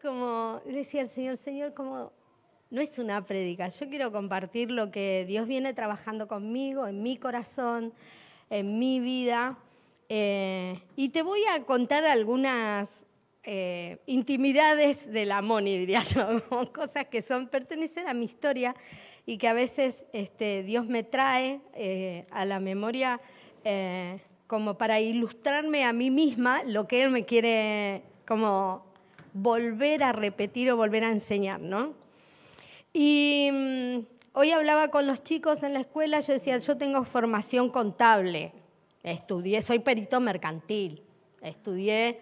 como, decía el Señor, Señor, como no es una prédica, yo quiero compartir lo que Dios viene trabajando conmigo, en mi corazón, en mi vida. Eh, y te voy a contar algunas eh, intimidades de la Moni, diría yo, cosas que son, pertenecen a mi historia y que a veces este, Dios me trae eh, a la memoria como para ilustrarme a mí misma lo que Él me quiere como volver a repetir o volver a enseñar, ¿no? Y mm, hoy hablaba con los chicos en la escuela, yo decía, yo tengo formación contable, estudié, soy perito mercantil, estudié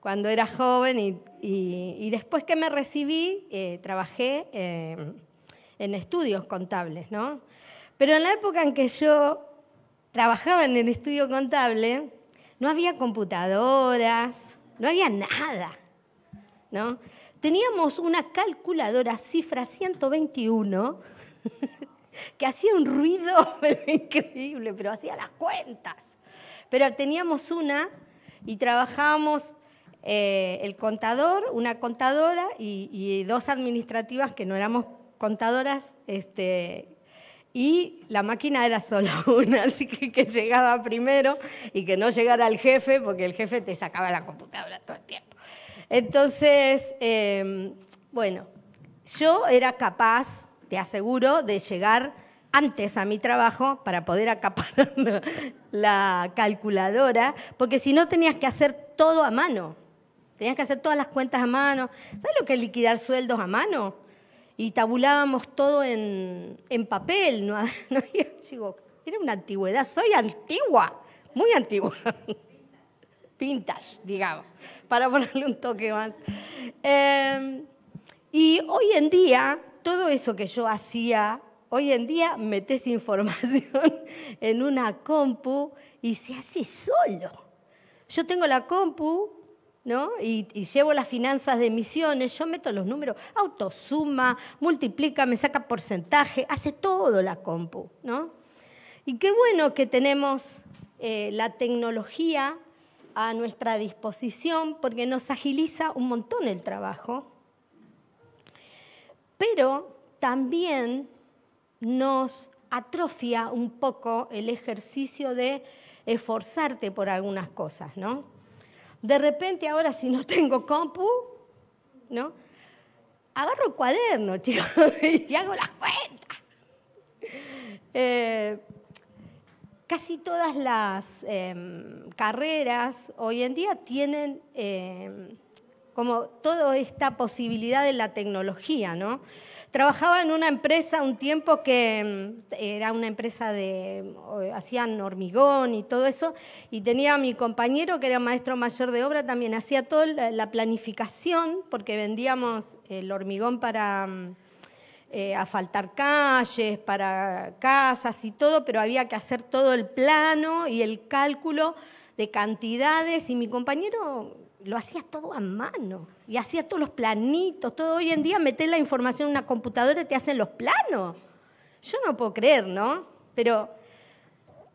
cuando era joven y, después que me recibí eh, trabajé em, en estudios contables, ¿no? Pero en la época en que yo trabajaba en el estudio contable, no había computadoras, no había nada. Teníamos una calculadora cifra 121 que hacía un ruido increíble, pero hacía las cuentas. Pero teníamos una y trabajábamos eh, el contador, una contadora y, dos administrativas que no éramos contadoras, este, y la máquina era solo una, así que que llegaba primero y que no llegara el jefe, porque el jefe te sacaba la computadora todo el tiempo. Entonces, em, bueno, yo era capaz, te aseguro, de llegar antes a mi trabajo para poder acaparar la calculadora, porque si no tenías que hacer todo a mano, tenías que hacer todas las cuentas a mano. ¿Sabes lo que es liquidar sueldos a mano? Y tabulábamos todo en, papel, no, era una antigüedad, soy antigua, muy antigua pintas, digamos, para ponerle un toque más. Em, y hoy en día, todo eso que yo hacía, hoy en día metes información en una compu y se hace solo. Yo tengo la compu, ¿no? Y, llevo las finanzas de emisiones, yo meto los números, autosuma, multiplica, me saca porcentaje, hace todo la compu, ¿no? Y qué bueno que tenemos eh, la tecnología a nuestra disposición porque nos agiliza un montón el trabajo, pero también nos atrofia un poco el ejercicio de esforzarte por algunas cosas, ¿no? De repente ahora si no tengo compu, ¿no? Agarro el cuaderno, chicos, y hago las cuentas. Eh, Casi todas las em, carreras hoy en día tienen em, como toda esta posibilidad de la tecnología, ¿no? Trabajaba en una empresa un tiempo que em, era una empresa de, eh, hacían hormigón y todo eso, y tenía a mi compañero que era maestro mayor de obra, también hacía toda la planificación, porque vendíamos el hormigón para eh, a faltar calles, para casas y todo, pero había que hacer todo el plano y el cálculo de cantidades y mi compañero lo hacía todo a mano y hacía todos los planitos, todo hoy en día meter la información en una computadora y te hacen los planos. Yo no puedo creer, ¿no? Pero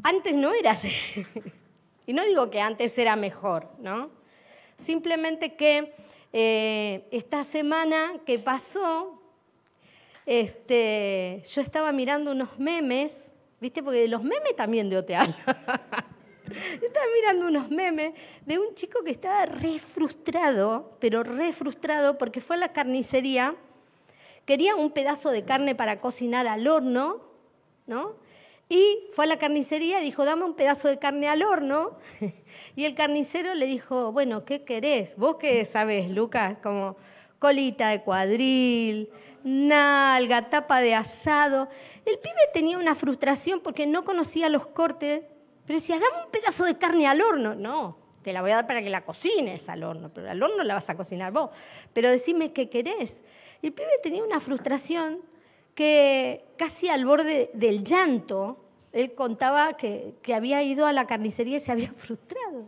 antes no era así. y no digo que antes era mejor, ¿no? Simplemente que eh, esta semana que pasó este, yo estaba mirando unos memes, ¿viste? Porque los memes también de Oteal. Yo estaba mirando unos memes de un chico que estaba re frustrado, pero re frustrado porque fue a la carnicería, quería un pedazo de carne para cocinar al horno, ¿no? Y fue a la carnicería y dijo, dame un pedazo de carne al horno. Y el carnicero le dijo, bueno, ¿qué querés? ¿Vos qué sabes, Lucas? Como, colita de cuadril, nalga, tapa de asado. El pibe tenía una frustración porque no conocía los cortes, pero decía, dame un pedazo de carne al horno. No, te la voy a dar para que la cocines al horno, pero al horno la vas a cocinar vos. Pero decime qué querés. el pibe tenía una frustración que casi al borde del llanto, él contaba que, que había ido a la carnicería y se había frustrado.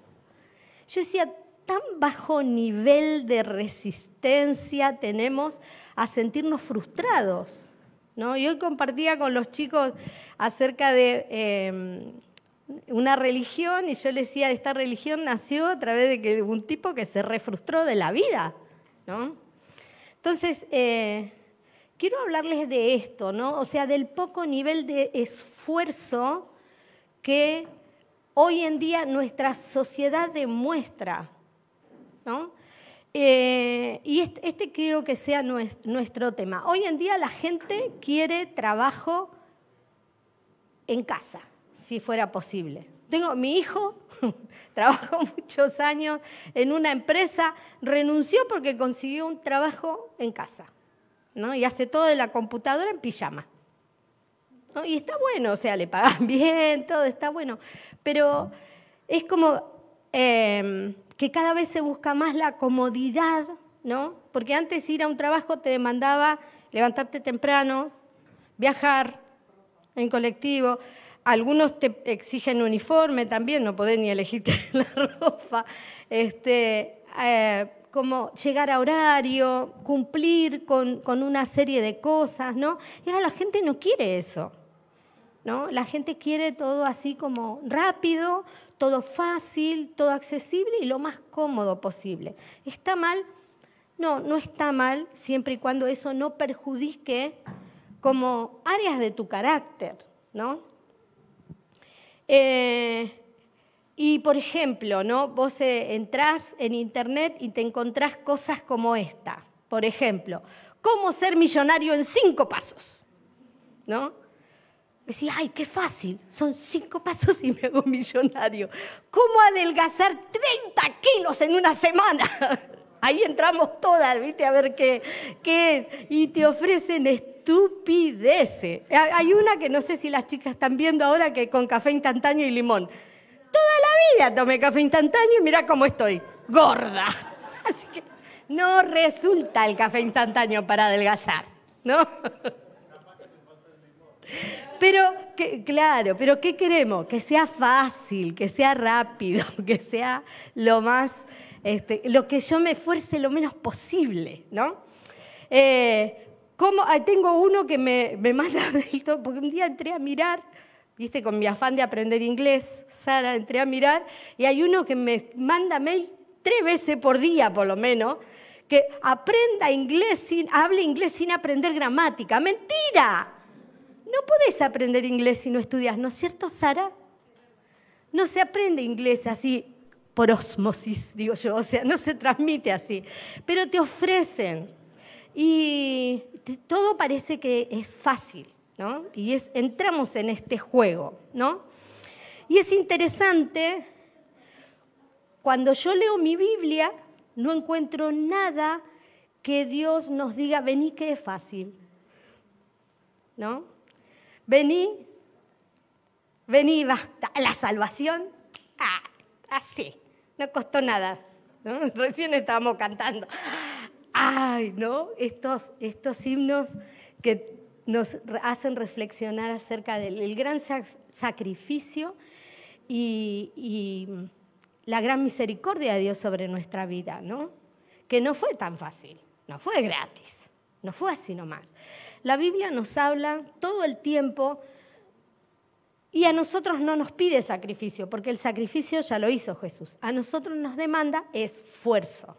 Yo decía, tan bajo nivel de resistencia tenemos a sentirnos frustrados. ¿no? Y hoy compartía con los chicos acerca de em, una religión y yo les decía, esta religión nació a través de que un tipo que se refrustró de la vida. Entonces, eh, quiero hablarles de esto, o sea, del poco nivel de esfuerzo que hoy en día nuestra sociedad demuestra eh, y este, creo que sea nuestro tema. Hoy en día la gente quiere trabajo en casa, si fuera posible. Tengo mi hijo, trabajó muchos años en una empresa, renunció porque consiguió un trabajo en casa, ¿no? Y hace todo de la computadora en pijama. Y está bueno, o sea, le pagan bien, todo está bueno. Pero es como... Em, que cada vez se busca más la comodidad, ¿no? Porque antes ir a un trabajo te demandaba levantarte temprano, viajar en colectivo. Algunos te exigen uniforme también, no podés ni elegirte la ropa. Este, eh, como llegar a horario, cumplir con, una serie de cosas, ¿no? Y ahora la gente no quiere eso, ¿no? La gente quiere todo así como rápido, todo fácil, todo accesible y lo más cómodo posible. ¿Está mal? No, no está mal siempre y cuando eso no perjudique como áreas de tu carácter, ¿no? Eh, y por ejemplo, ¿no? Vos eh, entrás en internet y te encontrás cosas como esta. Por ejemplo, cómo ser millonario en cinco pasos, ¿no? decís, ay, qué fácil, son cinco pasos y me hago millonario. ¿Cómo adelgazar 30 kilos en una semana? Ahí entramos todas, ¿viste? A ver qué, qué. Y te ofrecen estupideces. Hay una que no sé si las chicas están viendo ahora, que con café instantáneo y limón. Toda la vida tomé café instantáneo y mira cómo estoy, gorda. Así que no resulta el café instantáneo para adelgazar, ¿no? Pero, claro, pero ¿qué queremos? Que sea fácil, que sea rápido, que sea lo más, este, lo que yo me esfuerce lo menos posible, ¿no? Eh, tengo uno que me, me manda, porque un día entré a mirar, viste, con mi afán de aprender inglés, Sara, entré a mirar, y hay uno que me manda mail tres veces por día, por lo menos, que aprenda inglés sin, hable inglés sin aprender gramática. ¡Mentira! No podés aprender inglés si no estudias, ¿no es cierto, Sara? No se aprende inglés así por osmosis, digo yo, o sea, no se transmite así, pero te ofrecen y todo parece que es fácil, ¿no? Y es, entramos en este juego, ¿no? Y es interesante, cuando yo leo mi Biblia, no encuentro nada que Dios nos diga, vení que es fácil, ¿no? Vení, vení, va, La salvación, ah, así, no costó nada. Recién estábamos cantando. Ay, ¿no? Estos, estos himnos que nos hacen reflexionar acerca del gran sacrificio y, y, la gran misericordia de Dios sobre nuestra vida, ¿no? Que no fue tan fácil, no fue gratis. No fue así nomás. La Biblia nos habla todo el tiempo y a nosotros no nos pide sacrificio, porque el sacrificio ya lo hizo Jesús. A nosotros nos demanda esfuerzo.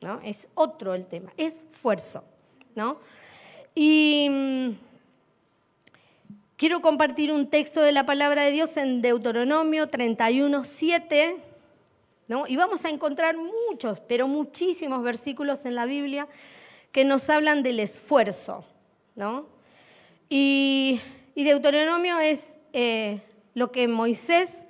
¿no? Es otro el tema, esfuerzo. ¿no? Y mm, quiero compartir un texto de la palabra de Dios en Deuteronomio 31, 7. ¿no? Y vamos a encontrar muchos, pero muchísimos versículos en la Biblia que nos hablan del esfuerzo, ¿no? Y, Deuteronomio es eh, lo que Moisés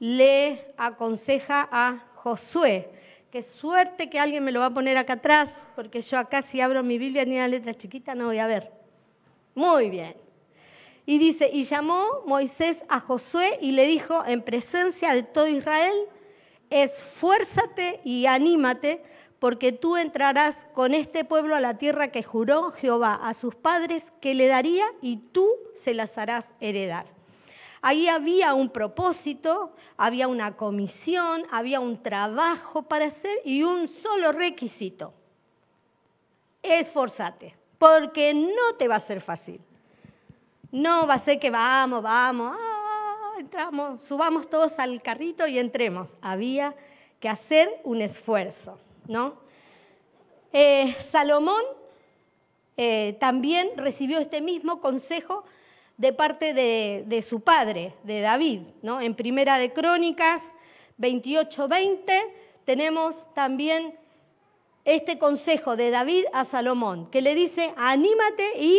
le aconseja a Josué. Qué suerte que alguien me lo va a poner acá atrás, porque yo acá si abro mi Biblia ni una letra chiquita no voy a ver. Muy bien. Y dice, y llamó Moisés a Josué y le dijo en presencia de todo Israel, esfuérzate y anímate porque tú entrarás con este pueblo a la tierra que juró Jehová a sus padres que le daría y tú se las harás heredar. Ahí había un propósito, había una comisión, había un trabajo para hacer y un solo requisito. Esforzate, porque no te va a ser fácil. No va a ser que vamos, vamos, ah, entramos, subamos todos al carrito y entremos. Había que hacer un esfuerzo. Eh, Salomón eh, también recibió este mismo consejo de parte de, su padre, de David. En Primera de Crónicas 28.20 tenemos también este consejo de David a Salomón, que le dice, anímate y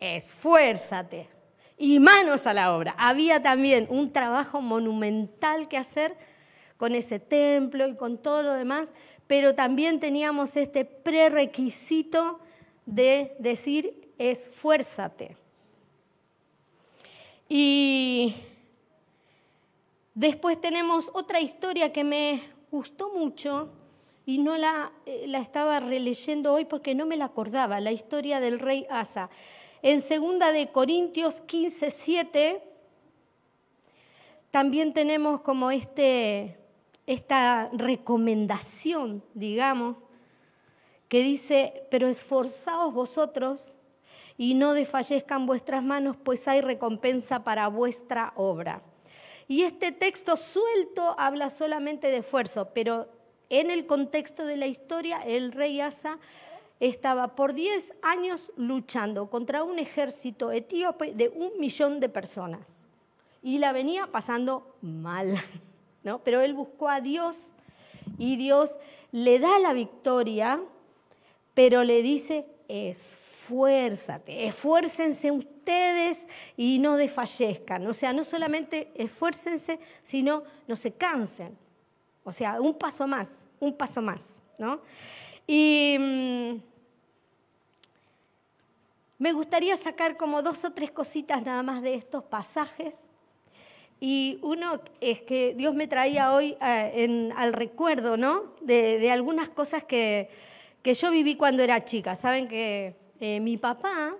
esfuérzate. Y manos a la obra. Había también un trabajo monumental que hacer con ese templo y con todo lo demás, pero también teníamos este prerequisito de decir esfuérzate. Y después tenemos otra historia que me gustó mucho y no la, eh, la estaba releyendo hoy porque no me la acordaba, la historia del rey Asa. En segunda de Corintios 15, 7, también tenemos como este esta recomendación, digamos, que dice, pero esforzaos vosotros y no desfallezcan vuestras manos, pues hay recompensa para vuestra obra. Y este texto suelto habla solamente de esfuerzo, pero en el contexto de la historia, el rey Asa estaba por 10 años luchando contra un ejército etíope de un millón de personas y la venía pasando mal. Pero él buscó a Dios y Dios le da la victoria, pero le dice, esfuérzate, esfuércense ustedes y no desfallezcan. O sea, no solamente esfuércense, sino no se cansen. O sea, un paso más, un paso más, ¿no? Y mm, me gustaría sacar como dos o tres cositas nada más de estos pasajes y uno es que Dios me traía hoy eh, al recuerdo, De, algunas cosas que, yo viví cuando era chica. Saben que eh, mi papá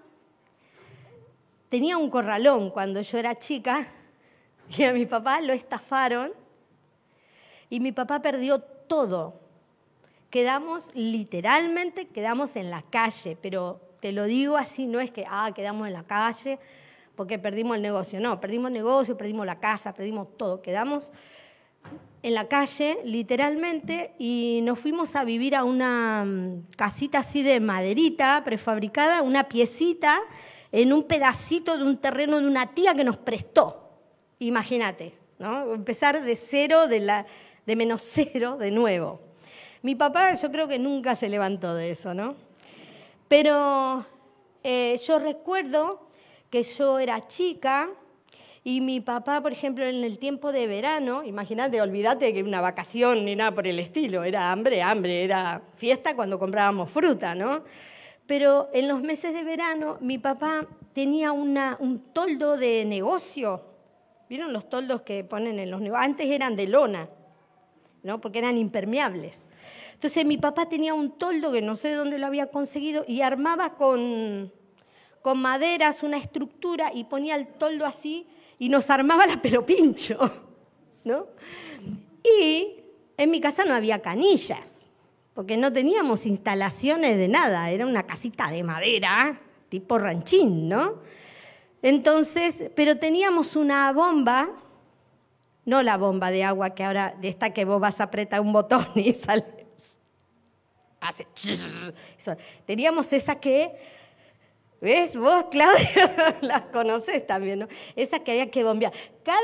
tenía un corralón cuando yo era chica y a mi papá lo estafaron y mi papá perdió todo. Quedamos, literalmente, quedamos en la calle, pero te lo digo así, no es que, ah, quedamos en la calle, porque perdimos el negocio. No, perdimos el negocio, perdimos la casa, perdimos todo. Quedamos en la calle, literalmente, y nos fuimos a vivir a una mm, casita así de maderita prefabricada, una piecita, en un pedacito de un terreno de una tía que nos prestó. Imagínate, ¿no? Empezar de cero, de, la, de menos cero, de nuevo. Mi papá yo creo que nunca se levantó de eso, ¿no? Pero eh, yo recuerdo que yo era chica y mi papá, por ejemplo, en el tiempo de verano, imagínate, olvídate que una vacación ni nada por el estilo, era hambre, hambre, era fiesta cuando comprábamos fruta, ¿no? Pero en los meses de verano mi papá tenía una, un toldo de negocio. ¿Vieron los toldos que ponen en los negocios? Antes eran de lona, ¿no? Porque eran impermeables. Entonces mi papá tenía un toldo que no sé dónde lo había conseguido y armaba con con maderas, una estructura, y ponía el toldo así y nos armaba la pelopincho. ¿no? Y en mi casa no había canillas, porque no teníamos instalaciones de nada, era una casita de madera, tipo ranchín, ¿no? Entonces, pero teníamos una bomba, no la bomba de agua que ahora, de esta que vos vas a apretar un botón y sale. Hace. Teníamos esa que ¿Ves? Vos, Claudio, las conoces también, ¿no? Esas que había que bombear. Cada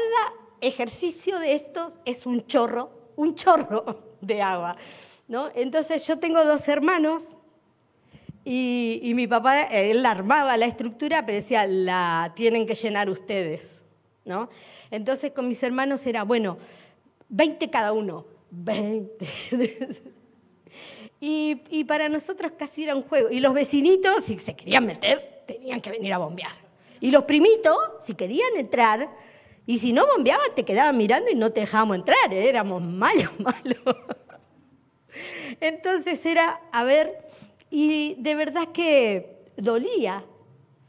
ejercicio de estos es un chorro, un chorro de agua, ¿no? Entonces yo tengo dos hermanos y, y mi papá, él armaba la estructura, pero decía, la tienen que llenar ustedes, ¿no? Entonces con mis hermanos era, bueno, 20 cada uno, 20. Y, para nosotros casi era un juego. Y los vecinitos, si se querían meter, tenían que venir a bombear. Y los primitos, si querían entrar, y si no bombeaba te quedaban mirando y no te dejábamos entrar. ¿eh? Éramos malos, malos. Entonces era, a ver, y de verdad que dolía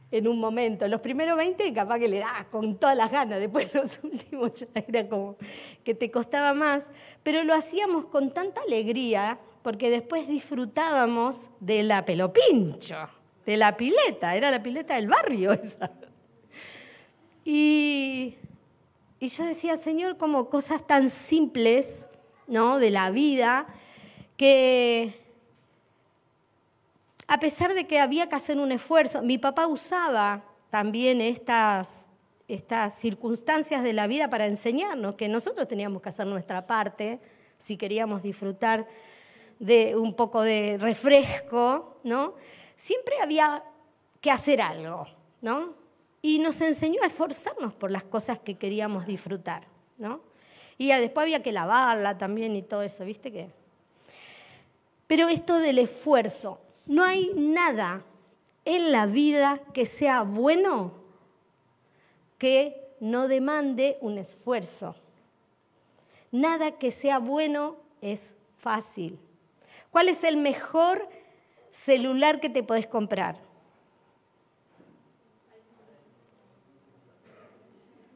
en un momento. Los primeros 20 capaz que le dabas con todas las ganas, después los últimos ya era como que te costaba más, pero lo hacíamos con tanta alegría porque después disfrutábamos de la pelopincho, de la pileta, era la pileta del barrio esa. Y, yo decía, Señor, como cosas tan simples, ¿no? De la vida, que a pesar de que había que hacer un esfuerzo, mi papá usaba también estas, estas circunstancias de la vida para enseñarnos que nosotros teníamos que hacer nuestra parte si queríamos disfrutar de un poco de refresco, ¿no? Siempre había que hacer algo, ¿no? Y nos enseñó a esforzarnos por las cosas que queríamos disfrutar, ¿no? Y después había que lavarla también y todo eso, ¿viste qué? Pero esto del esfuerzo, no hay nada en la vida que sea bueno que no demande un esfuerzo. Nada que sea bueno es fácil. ¿Cuál es el mejor celular que te podés comprar?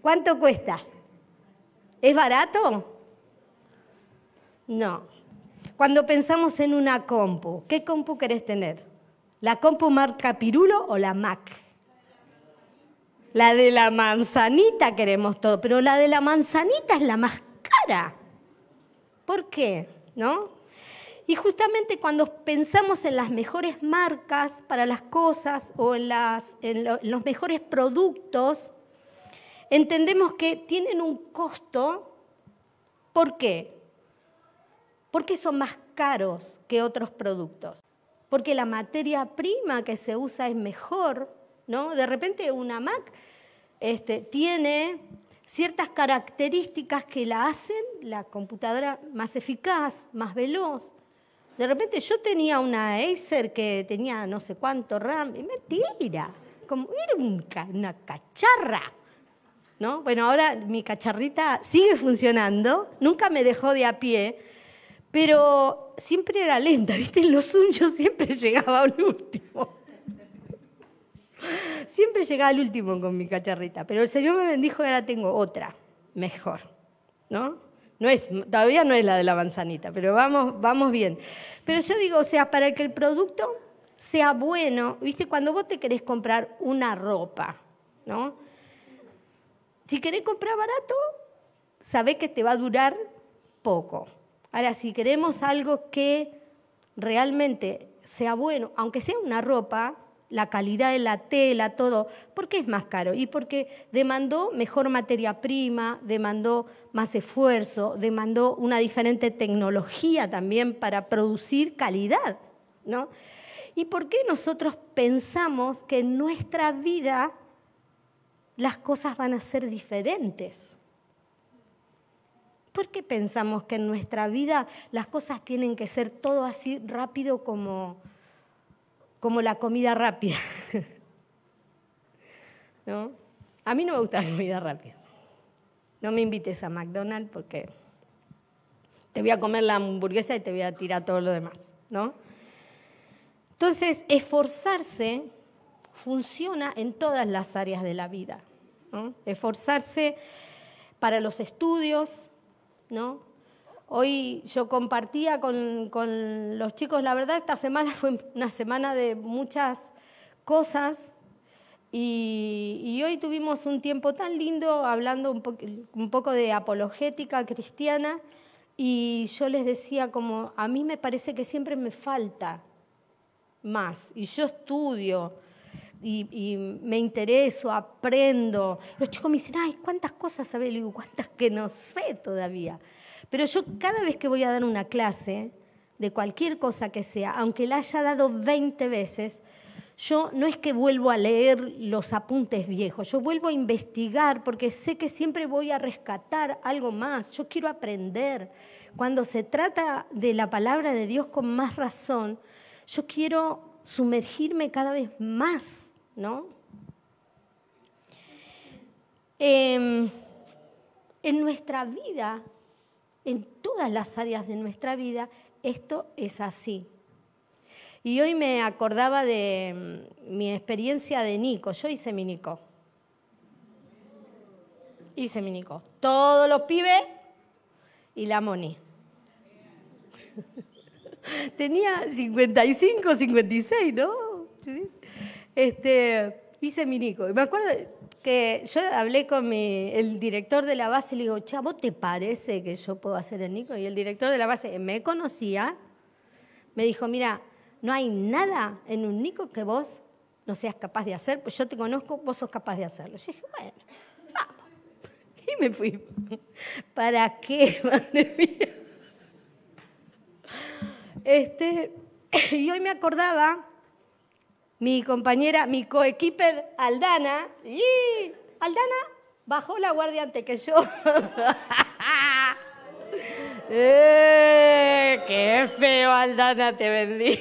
¿Cuánto cuesta? ¿Es barato? No. Cuando pensamos en una compu, ¿qué compu querés tener? ¿La compu marca Pirulo o la Mac? La de la manzanita queremos todo, pero la de la manzanita es la más cara. ¿Por qué? ¿No? Y justamente cuando pensamos en las mejores marcas para las cosas o en, los mejores productos, entendemos que tienen un costo. ¿Por qué? Porque son más caros que otros productos. Porque la materia prima que se usa es mejor, ¿no? De repente una Mac este, tiene ciertas características que la hacen la computadora más eficaz, más veloz. De repente yo tenía una Acer que tenía no sé cuánto RAM. Y me tira, Como era una cacharra. ¿No? Bueno, ahora mi cacharrita sigue funcionando, nunca me dejó de a pie, pero siempre era lenta, ¿viste? En los Zoom siempre llegaba al último. Siempre llegaba al último con mi cacharrita, pero el Señor me bendijo y ahora tengo otra, mejor, ¿no? No es, todavía no es la de la manzanita, pero vamos, vamos bien. Pero yo digo, o sea, para que el producto sea bueno, viste, cuando vos te querés comprar una ropa, ¿no? Si querés comprar barato, sabés que te va a durar poco. Ahora, si queremos algo que realmente sea bueno, aunque sea una ropa, la calidad de la tela, todo, ¿por qué es más caro y porque demandó mejor materia prima, demandó más esfuerzo, demandó una diferente tecnología también para producir calidad, ¿no? ¿Y por qué nosotros pensamos que en nuestra vida las cosas van a ser diferentes? ¿Por qué pensamos que en nuestra vida las cosas tienen que ser todo así rápido como como la comida rápida. ¿No? A mí no me gusta la comida rápida. No me invites a McDonald's porque te voy a comer la hamburguesa y te voy a tirar todo lo demás, ¿no? Entonces, esforzarse funciona en todas las áreas de la vida. Esforzarse para los estudios, ¿no? Hoy yo compartía con, los chicos, la verdad esta semana fue una semana de muchas cosas y, hoy tuvimos un tiempo tan lindo hablando un, poco de apologética cristiana y yo les decía como a mí me parece que siempre me falta más y yo estudio, y, me intereso, aprendo. Los chicos me dicen, ay, ¿cuántas cosas sabes? digo, ¿cuántas que no sé todavía? Pero yo cada vez que voy a dar una clase, de cualquier cosa que sea, aunque la haya dado 20 veces, yo no es que vuelvo a leer los apuntes viejos, yo vuelvo a investigar porque sé que siempre voy a rescatar algo más, yo quiero aprender. Cuando se trata de la palabra de Dios con más razón, yo quiero sumergirme cada vez más, ¿no? Em, en nuestra vida en todas las áreas de nuestra vida, esto es así. Y hoy me acordaba de mm, mi experiencia de Nico. Yo hice mi Nico. Hice mi Nico. Todos los pibes y la Moni. Tenía 55, 56, ¿no? Este, hice mi Nico. Me acuerdo, que yo hablé con el director de la base y le digo, chavo, te parece que yo puedo hacer el Nico? Y el director de la base me conocía, me dijo, mira, no hay nada en un Nico que vos no seas capaz de hacer, pues yo te conozco, vos sos capaz de hacerlo. Yo dije, bueno, vamos. Y me fui. ¿Para qué, madre mía? Este, y hoy me acordaba mi compañera, mi coequiper Aldana, y Aldana bajó la guardia antes que yo. Eh, ¡Qué feo, Aldana, te vendí!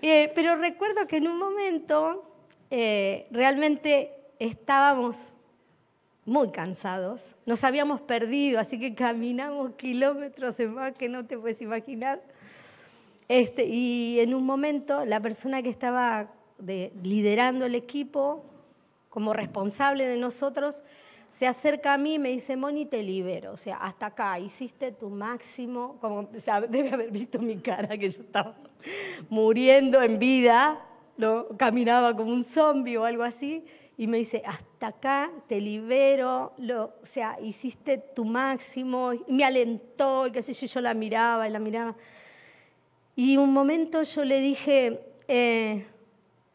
Eh, pero recuerdo que en un momento eh, realmente estábamos muy cansados, nos habíamos perdido, así que caminamos kilómetros en más que no te puedes imaginar. Este, y en un momento la persona que estaba liderando el equipo, como responsable de nosotros, se acerca a mí y me dice, Moni, te libero. O sea, hasta acá, hiciste tu máximo. Como, debe haber visto mi cara, que yo estaba muriendo en vida, caminaba como un zombie o algo así. Y me dice, hasta acá, te libero. Lo, o sea, hiciste tu máximo. Y me alentó, y qué sé yo, yo la miraba y la miraba. Y un momento yo le dije, eh,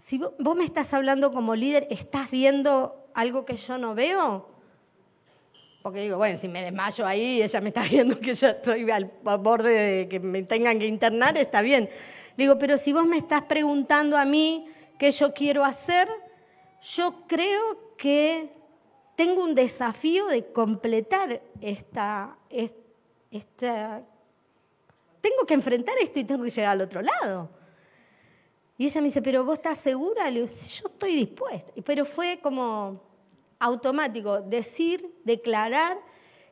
si vos, me estás hablando como líder, ¿estás viendo algo que yo no veo? Porque digo, bueno, si me desmayo ahí, ella me está viendo que yo estoy al borde de que me tengan que internar, está bien. Digo, pero si vos me estás preguntando a mí qué yo quiero hacer, yo creo que tengo un desafío de completar esta, esta tengo que enfrentar esto y tengo que llegar al otro lado. Y ella me dice, pero vos estás segura? Le digo, yo estoy dispuesta. Pero fue como automático, decir, declarar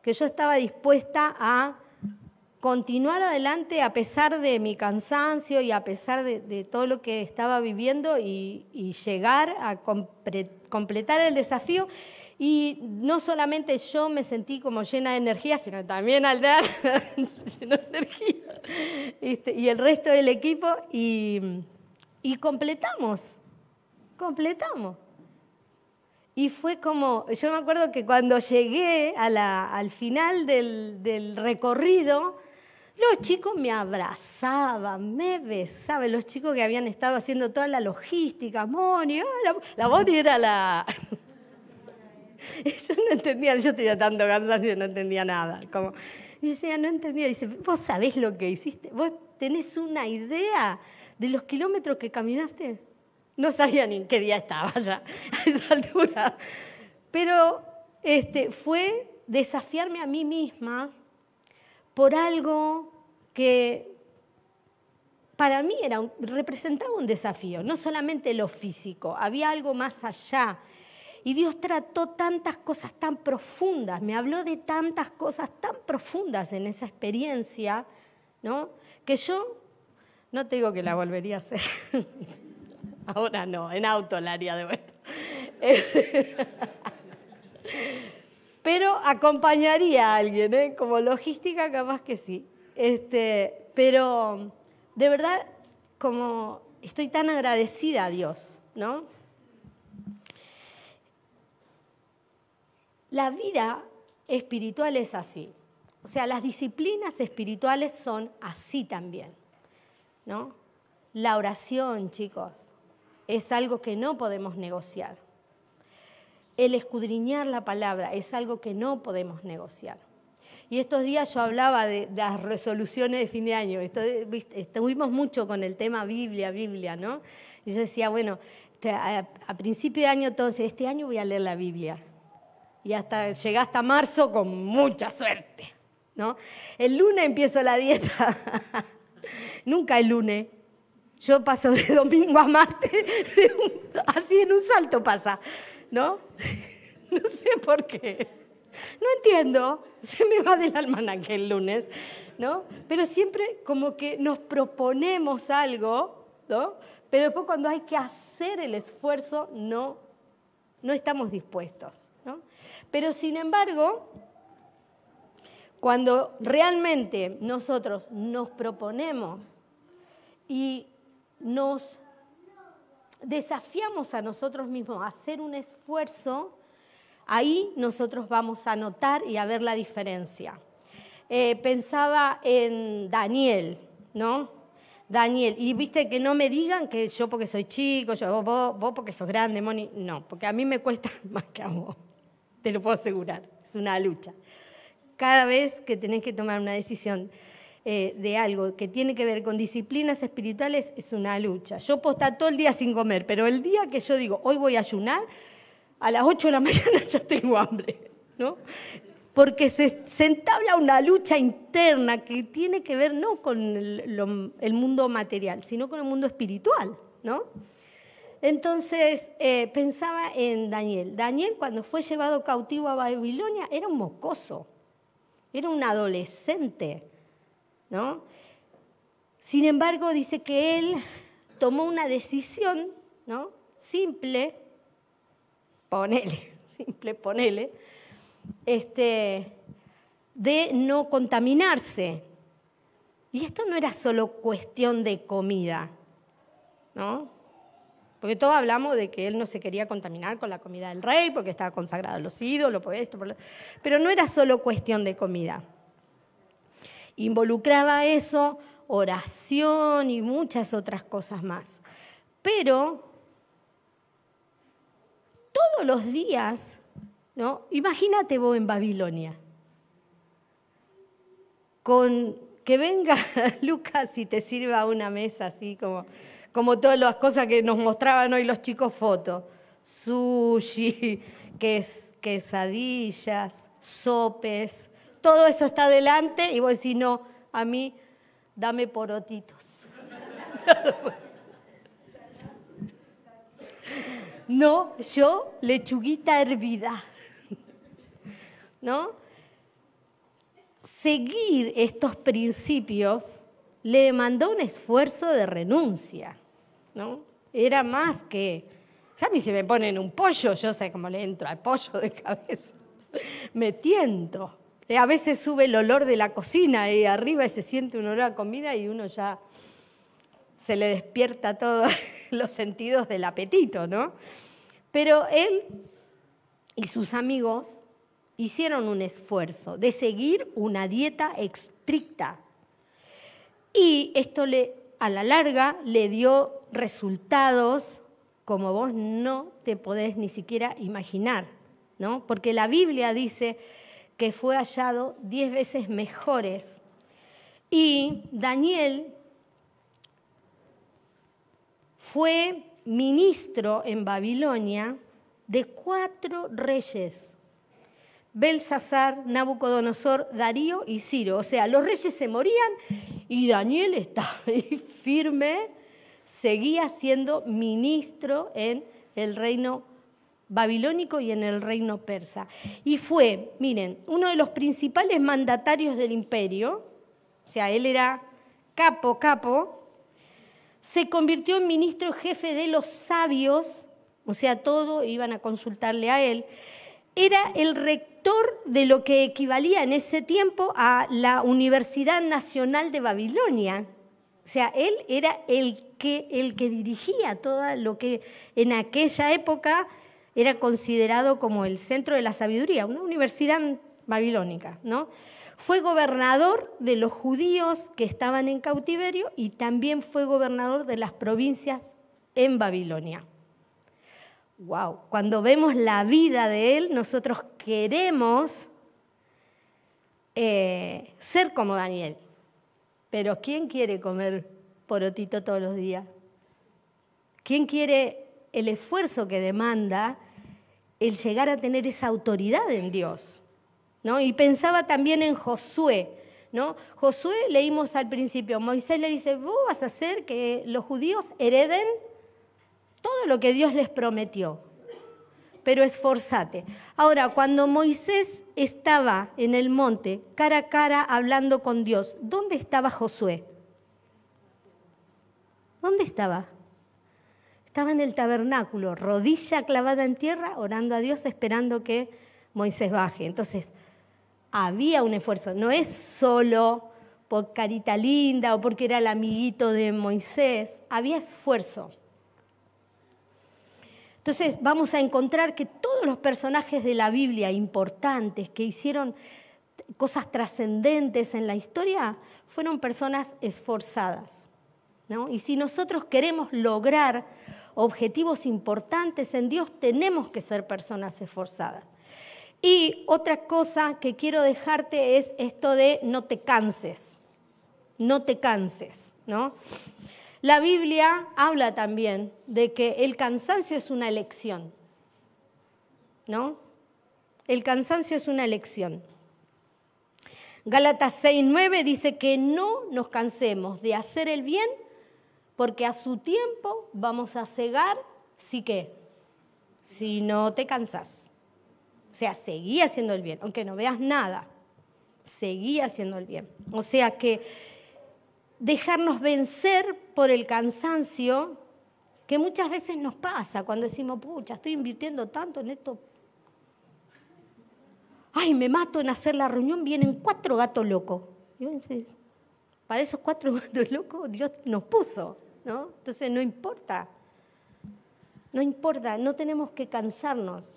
que yo estaba dispuesta a continuar adelante a pesar de mi cansancio y a pesar de, todo lo que estaba viviendo y, llegar a completar el desafío y no solamente yo me sentí como llena de energía, sino también Aldear lleno de energía. Este, y el resto del equipo. Y, completamos. Completamos. Y fue como, yo me acuerdo que cuando llegué a al final del, recorrido, los chicos me abrazaban, me besaban, los chicos que habían estado haciendo toda la logística, Moni, ah, la Moni era la, yo no entendía, yo tenía tanto cansancio, no entendía nada. Como, y yo decía, no entendía. Dice, ¿vos sabés lo que hiciste? ¿Vos tenés una idea de los kilómetros que caminaste? No sabía ni en qué día estaba ya a esa altura. Pero este, fue desafiarme a mí misma por algo que para mí era representaba un desafío, no solamente lo físico, había algo más allá y Dios trató tantas cosas tan profundas, me habló de tantas cosas tan profundas en esa experiencia, ¿no? Que yo no te digo que la volvería a hacer. Ahora no, en auto la haría de vuelta. pero acompañaría a alguien, ¿eh? como logística capaz que sí. Este, pero de verdad, como estoy tan agradecida a Dios, ¿no? La vida espiritual es así. O sea, las disciplinas espirituales son así también. ¿no? La oración, chicos, es algo que no podemos negociar. El escudriñar la palabra es algo que no podemos negociar. Y estos días yo hablaba de, las resoluciones de fin de año. estuvimos mucho con el tema Biblia, Biblia, ¿no? Y yo decía, bueno, a, a principio de año entonces, este año voy a leer la Biblia y hasta llegué hasta marzo con mucha suerte. ¿no? El lunes empiezo la dieta. Nunca el lunes. Yo paso de domingo a martes, así en un salto pasa, ¿no? No sé por qué. No entiendo, se me va del alma que el lunes, ¿no? Pero siempre como que nos proponemos algo, ¿no? Pero después cuando hay que hacer el esfuerzo, no, no estamos dispuestos. Pero sin embargo, cuando realmente nosotros nos proponemos y nos desafiamos a nosotros mismos a hacer un esfuerzo, ahí nosotros vamos a notar y a ver la diferencia. Eh, pensaba en Daniel, ¿no? Daniel, y viste que no me digan que yo porque soy chico, yo, vos, vos porque sos grande, Moni, no, porque a mí me cuesta más que a vos te lo puedo asegurar, es una lucha. Cada vez que tenés que tomar una decisión eh, de algo que tiene que ver con disciplinas espirituales, es una lucha. Yo posta todo el día sin comer, pero el día que yo digo, hoy voy a ayunar, a las 8 de la mañana ya tengo hambre, ¿no? Porque se, entabla una lucha interna que tiene que ver no con el, el mundo material, sino con el mundo espiritual, ¿no? Entonces eh, pensaba en Daniel. Daniel cuando fue llevado cautivo a Babilonia era un mocoso, era un adolescente, ¿no? Sin embargo, dice que él tomó una decisión, ¿no? Simple, ponele, simple, ponele, este, de no contaminarse. Y esto no era solo cuestión de comida, ¿no? Porque todos hablamos de que él no se quería contaminar con la comida del rey, porque estaba consagrado a los ídolos, esto, Pero no era solo cuestión de comida. Involucraba eso, oración y muchas otras cosas más. Pero todos los días, ¿no? Imagínate vos en Babilonia, con que venga Lucas y te sirva una mesa así como como todas las cosas que nos mostraban hoy los chicos fotos. Sushi, quesadillas, sopes, todo eso está delante y vos decís, no, a mí dame porotitos. no, yo lechuguita hervida. ¿No? Seguir estos principios le demandó un esfuerzo de renuncia. Era más que... Ya a mí se me ponen un pollo, yo sé cómo le entro al pollo de cabeza. me tiento. Eh, a veces sube el olor de la cocina y arriba y se siente un olor a comida y uno ya se le despierta todos los sentidos del apetito, ¿no? Pero él y sus amigos hicieron un esfuerzo de seguir una dieta estricta. Y esto le, a la larga le dio resultados como vos no te podés ni siquiera imaginar, ¿no? Porque la Biblia dice que fue hallado diez veces mejores. Y Daniel fue ministro en Babilonia de cuatro reyes. Belsasar, Nabucodonosor, Darío y Ciro. O sea, los reyes se morían y Daniel está ahí firme seguía siendo ministro en el reino babilónico y en el reino persa. Y fue, miren, uno de los principales mandatarios del imperio, o sea, él era capo, capo, se convirtió en ministro jefe de los sabios, o sea, todo iban a consultarle a él, era el rector de lo que equivalía en ese tiempo a la Universidad Nacional de Babilonia. O sea, él era el que, el que dirigía todo lo que en aquella época era considerado como el centro de la sabiduría, una universidad babilónica, ¿no? Fue gobernador de los judíos que estaban en cautiverio y también fue gobernador de las provincias en Babilonia. Wow, cuando vemos la vida de él, nosotros queremos eh, ser como Daniel. Pero ¿quién quiere comer porotito todos los días? ¿Quién quiere el esfuerzo que demanda el llegar a tener esa autoridad en Dios? ¿No? Y pensaba también en Josué. ¿no? Josué leímos al principio, Moisés le dice, vos vas a hacer que los judíos hereden todo lo que Dios les prometió, pero esforzate. Ahora, cuando Moisés estaba en el monte, cara a cara, hablando con Dios, ¿dónde estaba Josué? ¿Dónde estaba? Estaba en el tabernáculo, rodilla clavada en tierra, orando a Dios, esperando que Moisés baje. Entonces, había un esfuerzo. No es solo por carita linda o porque era el amiguito de Moisés. Había esfuerzo. Entonces vamos a encontrar que todos los personajes de la Biblia importantes que hicieron cosas trascendentes en la historia fueron personas esforzadas. Y si nosotros queremos lograr objetivos importantes en Dios, tenemos que ser personas esforzadas. Y otra cosa que quiero dejarte es esto de no te canses, no te canses, La Biblia habla también de que el cansancio es una elección, El cansancio es una elección. Gálatas 6.9 dice que no nos cansemos de hacer el bien porque a su tiempo vamos a cegar si qué, si no te cansás. O sea, seguí haciendo el bien, aunque no veas nada, seguí haciendo el bien. O sea que dejarnos vencer por el cansancio que muchas veces nos pasa cuando decimos, pucha, estoy invirtiendo tanto en esto. Ay, me mato en hacer la reunión, vienen cuatro gatos locos. Para esos cuatro gatos locos Dios nos puso. Entonces no importa, no importa, no tenemos que cansarnos.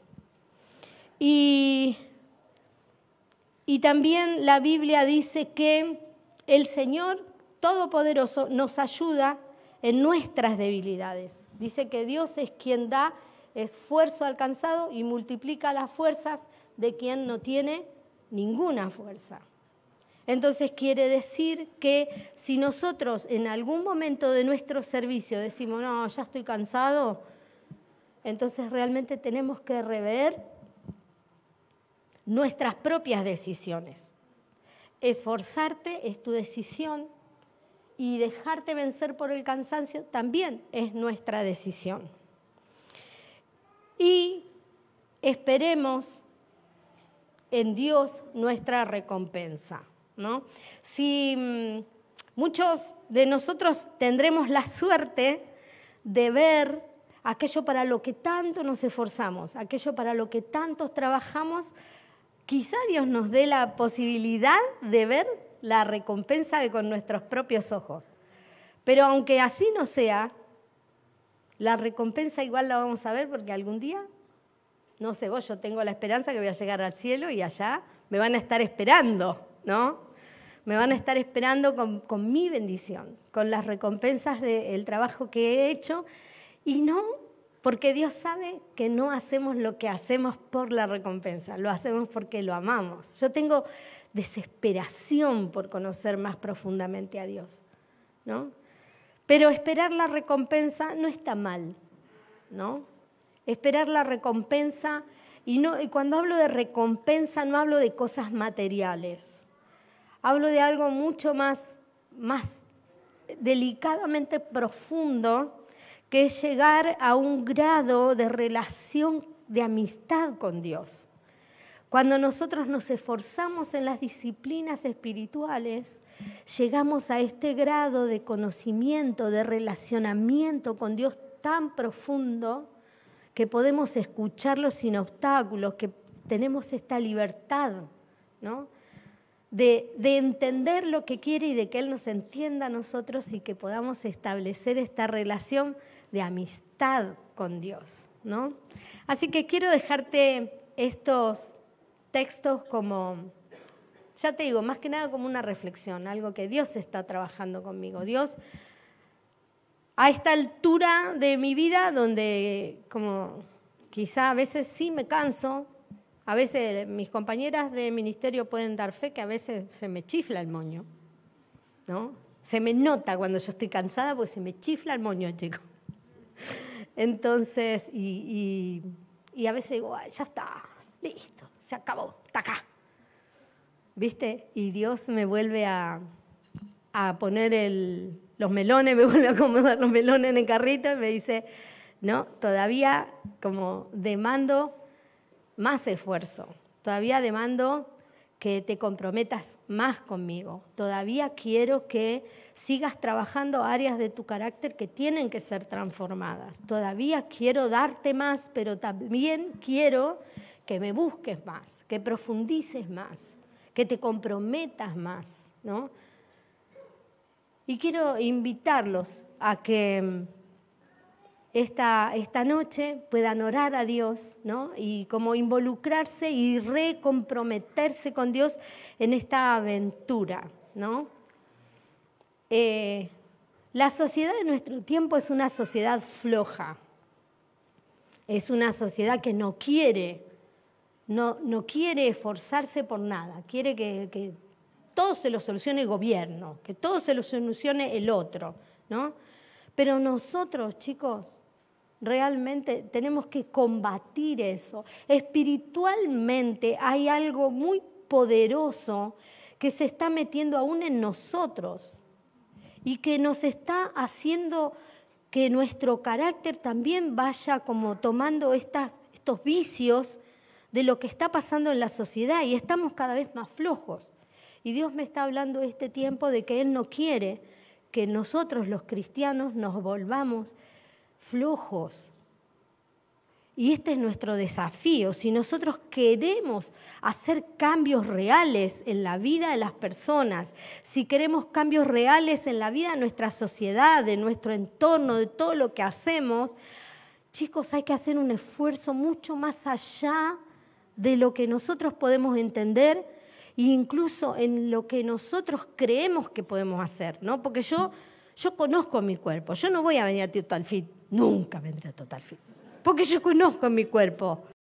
Y, y también la Biblia dice que el Señor Todopoderoso nos ayuda en nuestras debilidades. Dice que Dios es quien da esfuerzo alcanzado y multiplica las fuerzas de quien no tiene ninguna fuerza. Entonces quiere decir que si nosotros en algún momento de nuestro servicio decimos, no, ya estoy cansado, entonces realmente tenemos que rever nuestras propias decisiones. Esforzarte es tu decisión y dejarte vencer por el cansancio también es nuestra decisión. Y esperemos en Dios nuestra recompensa. ¿no? Si mm, muchos de nosotros tendremos la suerte de ver aquello para lo que tanto nos esforzamos, aquello para lo que tantos trabajamos, quizá Dios nos dé la posibilidad de ver la recompensa con nuestros propios ojos. Pero aunque así no sea, la recompensa igual la vamos a ver porque algún día, no sé vos, yo tengo la esperanza que voy a llegar al cielo y allá me van a estar esperando, ¿no? me van a estar esperando con, mi bendición, con las recompensas del trabajo que he hecho. Y no, porque Dios sabe que no hacemos lo que hacemos por la recompensa, lo hacemos porque lo amamos. Yo tengo desesperación por conocer más profundamente a Dios, ¿no? Pero esperar la recompensa no está mal, ¿no? Esperar la recompensa, y, no, y cuando hablo de recompensa no hablo de cosas materiales, hablo de algo mucho más, más delicadamente profundo, que es llegar a un grado de relación de amistad con Dios. Cuando nosotros nos esforzamos en las disciplinas espirituales, llegamos a este grado de conocimiento, de relacionamiento con Dios tan profundo que podemos escucharlo sin obstáculos, que tenemos esta libertad, ¿no? de, entender lo que quiere y de que Él nos entienda a nosotros y que podamos establecer esta relación de amistad con Dios. ¿no? Así que quiero dejarte estos textos como, ya te digo, más que nada como una reflexión, algo que Dios está trabajando conmigo. Dios, a esta altura de mi vida, donde como quizá a veces sí me canso, a veces mis compañeras de ministerio pueden dar fe que a veces se me chifla el moño, ¿no? Se me nota cuando yo estoy cansada porque se me chifla el moño, chico. Entonces, y, a veces digo, ya está, listo, se acabó, está acá. ¿Viste? Y Dios me vuelve a, poner los melones, me vuelve a acomodar los melones en el carrito y me dice, no, todavía como de demando más esfuerzo, todavía demando que te comprometas más conmigo, todavía quiero que sigas trabajando áreas de tu carácter que tienen que ser transformadas, todavía quiero darte más, pero también quiero que me busques más, que profundices más, que te comprometas más, ¿no? Y quiero invitarlos a que esta, esta noche puedan orar a Dios, ¿no? Y como involucrarse y recomprometerse con Dios en esta aventura, ¿no? Eh, la sociedad de nuestro tiempo es una sociedad floja, es una sociedad que no quiere, no, no quiere esforzarse por nada, quiere que, que todo se lo solucione el gobierno, que todo se lo solucione el otro, ¿no? Pero nosotros, chicos, Realmente tenemos que combatir eso. Espiritualmente hay algo muy poderoso que se está metiendo aún en nosotros y que nos está haciendo que nuestro carácter también vaya como tomando estas, estos vicios de lo que está pasando en la sociedad y estamos cada vez más flojos. Y Dios me está hablando este tiempo de que Él no quiere que nosotros los cristianos nos volvamos flojos. Y este es nuestro desafío. Si nosotros queremos hacer cambios reales en la vida de las personas, si queremos cambios reales en la vida de nuestra sociedad, de nuestro entorno, de todo lo que hacemos, chicos, hay que hacer un esfuerzo mucho más allá de lo que nosotros podemos entender e incluso en lo que nosotros creemos que podemos hacer, ¿no? Porque yo yo conozco mi cuerpo. Yo no voy a venir a Total Fit. Nunca vendré a Total Fit. Porque yo conozco mi cuerpo.